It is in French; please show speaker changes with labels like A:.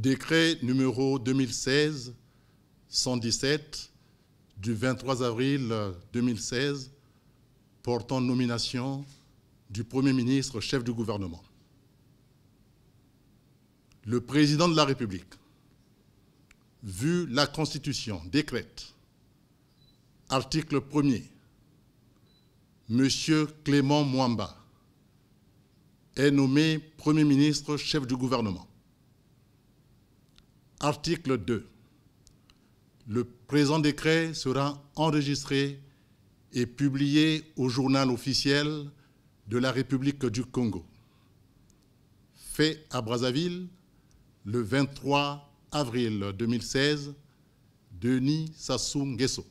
A: Décret numéro 2016-117 du 23 avril 2016 portant nomination du Premier ministre chef du gouvernement. Le président de la République, vu la Constitution, décrète, article 1er, M. Clément Mwamba est nommé Premier ministre chef du gouvernement. Article 2. Le présent décret sera enregistré et publié au journal officiel de la République du Congo. Fait à Brazzaville le 23 avril 2016, Denis Sassou Nguesso.